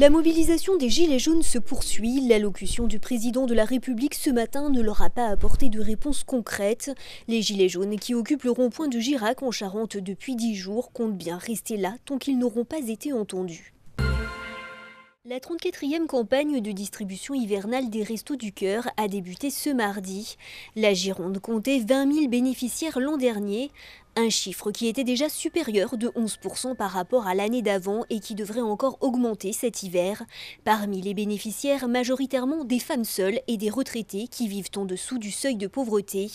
La mobilisation des Gilets jaunes se poursuit. L'allocution du président de la République ce matin ne leur a pas apporté de réponse concrète. Les Gilets jaunes qui occupent le rond-point de Girac en Charente depuis 10 jours comptent bien rester là tant qu'ils n'auront pas été entendus. La 34e campagne de distribution hivernale des Restos du Cœur a débuté ce mardi. La Gironde comptait 20 000 bénéficiaires l'an dernier. Un chiffre qui était déjà supérieur de 11% par rapport à l'année d'avant et qui devrait encore augmenter cet hiver. Parmi les bénéficiaires, majoritairement des femmes seules et des retraités qui vivent en dessous du seuil de pauvreté.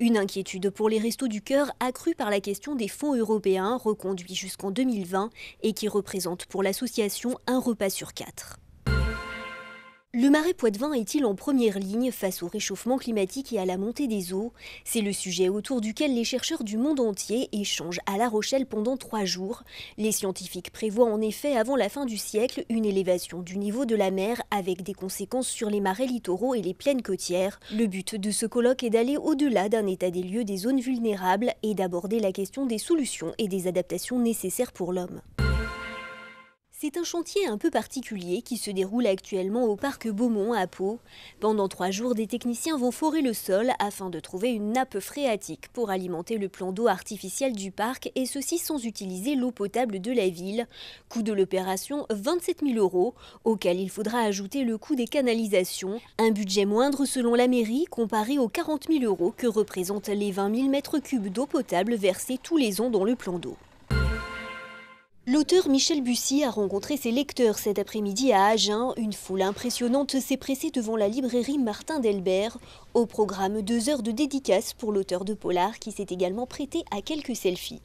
Une inquiétude pour les Restos du Cœur accrue par la question des fonds européens reconduits jusqu'en 2020 et qui représentent pour l'association un repas sur quatre. Le marais poitevin est-il en première ligne face au réchauffement climatique et à la montée des eaux C'est le sujet autour duquel les chercheurs du monde entier échangent à La Rochelle pendant trois jours. Les scientifiques prévoient en effet avant la fin du siècle une élévation du niveau de la mer avec des conséquences sur les marais littoraux et les plaines côtières. Le but de ce colloque est d'aller au-delà d'un état des lieux des zones vulnérables et d'aborder la question des solutions et des adaptations nécessaires pour l'homme. C'est un chantier un peu particulier qui se déroule actuellement au parc Beaumont à Pau. Pendant trois jours, des techniciens vont forer le sol afin de trouver une nappe phréatique pour alimenter le plan d'eau artificiel du parc et ceci sans utiliser l'eau potable de la ville. Coût de l'opération 27 000 euros, auquel il faudra ajouter le coût des canalisations. Un budget moindre selon la mairie comparé aux 40 000 euros que représentent les 20 000 mètres cubes d'eau potable versés tous les ans dans le plan d'eau. L'auteur Michel Bussy a rencontré ses lecteurs cet après-midi à Agen. Une foule impressionnante s'est pressée devant la librairie Martin Delbert. Au programme, deux heures de dédicace pour l'auteur de Polar qui s'est également prêté à quelques selfies.